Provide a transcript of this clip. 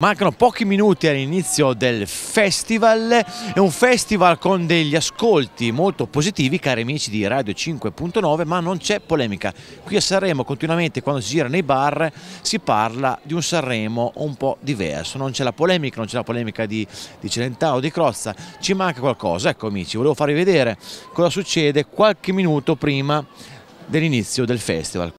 Mancano pochi minuti all'inizio del festival, è un festival con degli ascolti molto positivi, cari amici di Radio 5.9, ma non c'è polemica. Qui a Sanremo continuamente quando si gira nei bar si parla di un Sanremo un po' diverso, non c'è la polemica, non c'è la polemica di, di Celentano, di Crozza, ci manca qualcosa. Ecco amici, volevo farvi vedere cosa succede qualche minuto prima dell'inizio del festival.